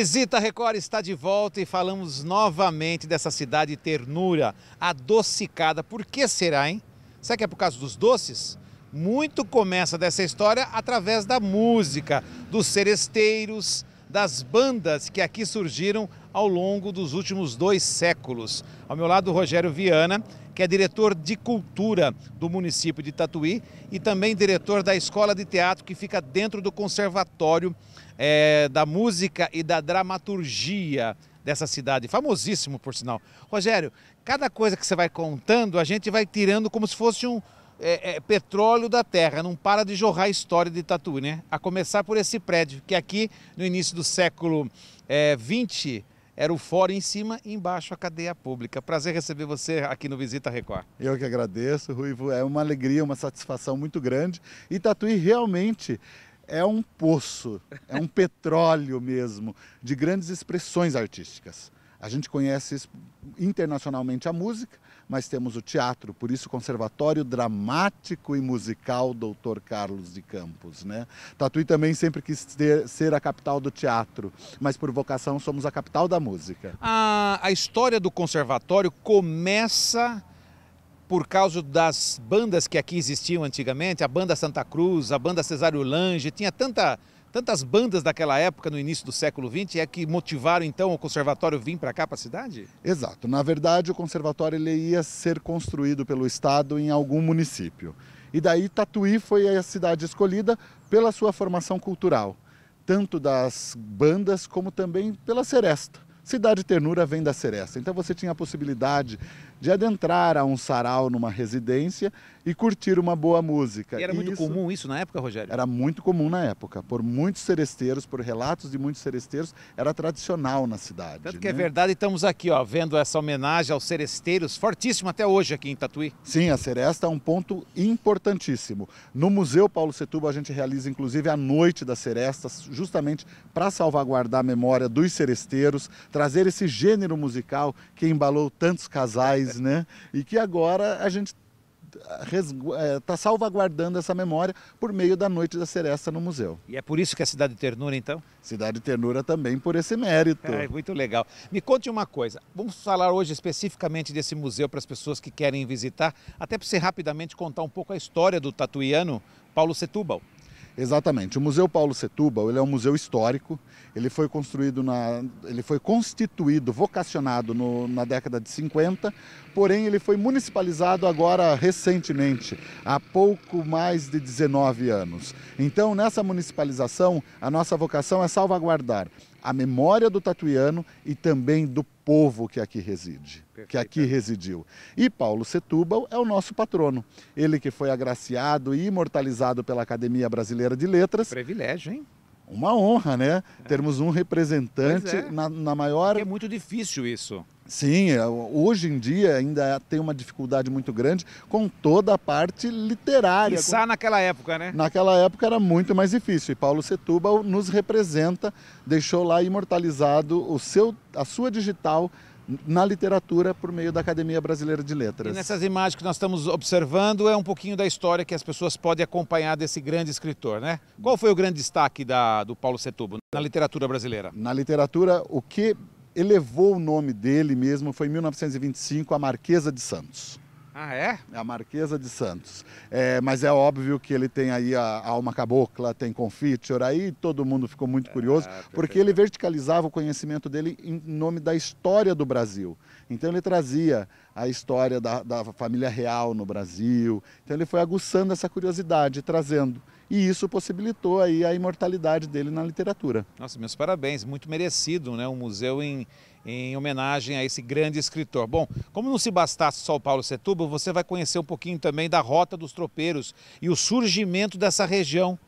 Visita Record está de volta e falamos novamente dessa cidade ternura, adocicada. Por que será, hein? Será que é por causa dos doces? Muito começa dessa história através da música, dos seresteiros, das bandas que aqui surgiram ao longo dos últimos dois séculos. Ao meu lado, Rogério Viana, que é diretor de cultura do município de Tatuí e também diretor da escola de teatro que fica dentro do conservatório é, da música e da dramaturgia dessa cidade, famosíssimo por sinal. Rogério, cada coisa que você vai contando, a gente vai tirando como se fosse um, é, é, petróleo da terra, não para de jorrar a história de Tatuí, né? A começar por esse prédio, que aqui no início do século XX é, era o fórum em cima e embaixo a cadeia pública. Prazer receber você aqui no Visita Record. Eu que agradeço, Ruivo. É uma alegria, uma satisfação muito grande. E Tatuí realmente é um poço, é um petróleo mesmo, de grandes expressões artísticas. A gente conhece internacionalmente a música, mas temos o teatro, por isso o Conservatório Dramático e Musical Dr. Carlos de Campos. Né? Tatuí também sempre quis ter, ser a capital do teatro, mas por vocação somos a capital da música. A, a história do conservatório começa por causa das bandas que aqui existiam antigamente, a banda Santa Cruz, a banda Cesário Lange, tinha tanta tantas bandas daquela época, no início do século XX, é que motivaram então o conservatório vir para cá, para a cidade? Exato. Na verdade, o conservatório ele ia ser construído pelo Estado em algum município. E daí Tatuí foi a cidade escolhida pela sua formação cultural, tanto das bandas como também pela seresta. Cidade Ternura vem da Seresta. Então você tinha a possibilidade de adentrar a um sarau numa residência e curtir uma boa música. E era e muito isso... comum isso na época, Rogério? Era muito comum na época. Por muitos seresteiros, por relatos de muitos seresteiros, era tradicional na cidade. Tanto né? que é né? verdade, estamos aqui ó, vendo essa homenagem aos seresteiros, fortíssimo até hoje aqui em Tatuí. Sim, a seresta é um ponto importantíssimo. No Museu Paulo Setúbal a gente realiza inclusive a Noite da Seresta, justamente para salvaguardar a memória dos seresteiros, trazer esse gênero musical que embalou tantos casais né? E que agora a gente ah, está eh, salvaguardando essa memória por meio da Noite da Seresta no museu. E é por isso que é Cidade de Ternura, então? Cidade de Ternura também por esse mérito. É, muito legal. Me conte uma coisa, vamos falar hoje especificamente desse museu para as pessoas que querem visitar, até para você rapidamente contar um pouco a história do tatuiano Paulo Setúbal. Exatamente. O Museu Paulo Setúbal ele é um museu histórico. Ele foi construído na, ele foi constituído, vocacionado no, na década de 50. Porém, ele foi municipalizado agora recentemente, há pouco mais de 19 anos. Então, nessa municipalização, a nossa vocação é salvaguardar a memória do tatuiano e também do povo que aqui reside, que aqui residiu. E Paulo Setúbal é o nosso patrono. Ele que foi agraciado e imortalizado pela Academia Brasileira de Letras. Privilégio, hein? uma honra, né? É. Termos um representante é. na, na, maior. Porque é muito difícil isso. Sim, é, hoje em dia ainda tem uma dificuldade muito grande com toda a parte literária. Só com... naquela época, né? Naquela época era muito mais difícil. E Paulo Setúbal nos representa, deixou lá imortalizado o seu, a sua digital na literatura por meio da Academia Brasileira de Letras. E nessas imagens que nós estamos observando é um pouquinho da história que as pessoas podem acompanhar desse grande escritor, né? Qual foi o grande destaque da, do Paulo Setúbal na literatura brasileira? Na literatura, o que elevou o nome dele mesmo foi em 1925 a Marquesa de Santos. Ah, é? é? A Marquesa de Santos. É, mas é óbvio que ele tem aí a, a alma cabocla, tem confiture, aí todo mundo ficou muito é, curioso, ah, porque ele verticalizava o conhecimento dele em nome da história do Brasil. Então ele trazia a história da, da família real no Brasil. Então ele foi aguçando essa curiosidade, trazendo e isso possibilitou aí a imortalidade dele na literatura. Nossa, meus parabéns, muito merecido, né? Um museu em, em homenagem a esse grande escritor. Bom, como não se bastasse São Paulo Setúbal, você vai conhecer um pouquinho também da Rota dos Tropeiros e o surgimento dessa região.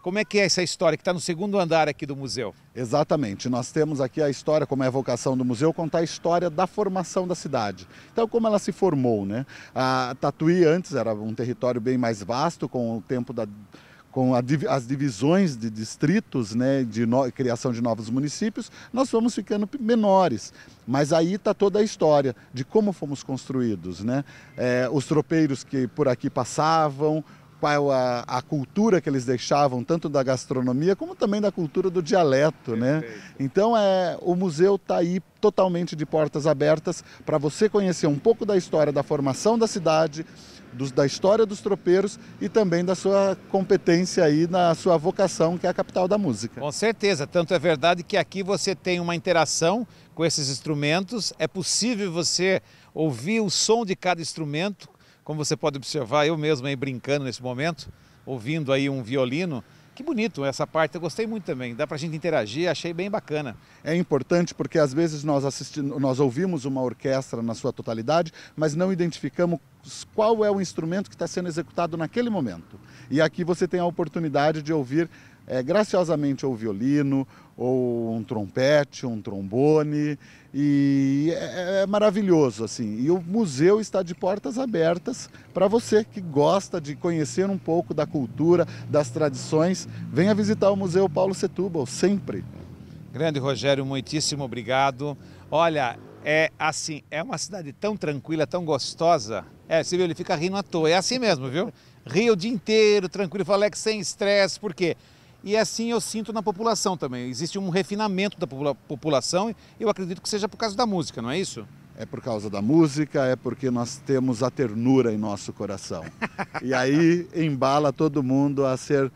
Como é que é essa história que está no segundo andar aqui do museu? Exatamente. Nós temos aqui a história, como é a vocação do museu, contar a história da formação da cidade. Então, como ela se formou, né? A Tatuí antes era um território bem mais vasto, com o tempo da com as divisões de distritos, né, de no, criação de novos municípios, nós fomos ficando menores. Mas aí está toda a história de como fomos construídos, né? É, os tropeiros que por aqui passavam, qual a, a, cultura que eles deixavam, tanto da gastronomia como também da cultura do dialeto, né? Perfeito. né? Então é, o museu está aí totalmente de portas abertas para você conhecer um pouco da história da formação da cidade, dos, da história dos tropeiros e também da sua competência aí na sua vocação, que é a capital da música. Com certeza, tanto é verdade que aqui você tem uma interação com esses instrumentos, é possível você ouvir o som de cada instrumento, como você pode observar eu mesmo aí brincando nesse momento, ouvindo aí um violino, que bonito essa parte, eu gostei muito também. Dá para a gente interagir, achei bem bacana. É importante porque às vezes nós, assistimos, nós ouvimos uma orquestra na sua totalidade, mas não identificamos qual é o instrumento que está sendo executado naquele momento. E aqui você tem a oportunidade de ouvir é, graciosamente ou violino, ou um trompete, um trombone, e é, é, maravilhoso assim. E o museu está de portas abertas para você que gosta de conhecer um pouco da cultura, das tradições. Venha visitar o Museu Paulo Setúbal sempre. Grande Rogério, muitíssimo obrigado. Olha, é assim, é uma cidade tão tranquila, tão gostosa. É, você viu, ele fica rindo à toa. É assim mesmo, viu? Rio o dia inteiro, tranquilo. Fala que sem estresse, por quê? e assim eu sinto na população também. Existe um refinamento da população, e eu acredito que seja por causa da música, não é isso? É por causa da música, é porque nós temos a ternura em nosso coração. e aí embala todo mundo a ser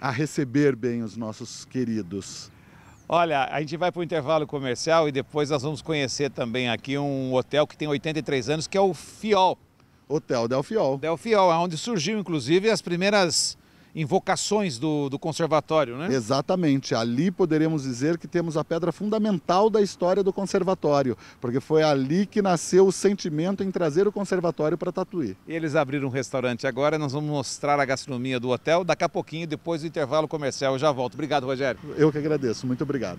a receber bem os nossos queridos. Olha, a gente vai para o intervalo comercial e depois nós vamos conhecer também aqui um hotel que tem 83 anos, que é o Fiol. Hotel Del Fiol. Del Fiol, é onde surgiu inclusive as primeiras invocações do, do conservatório, né? Exatamente. Ali poderemos dizer que temos a pedra fundamental da história do conservatório, porque foi ali que nasceu o sentimento em trazer o conservatório para Tatuí. eles abriram um restaurante agora, nós vamos mostrar a gastronomia do hotel daqui a pouquinho, depois do intervalo comercial. Eu já volto. Obrigado, Rogério. Eu que agradeço. Muito obrigado.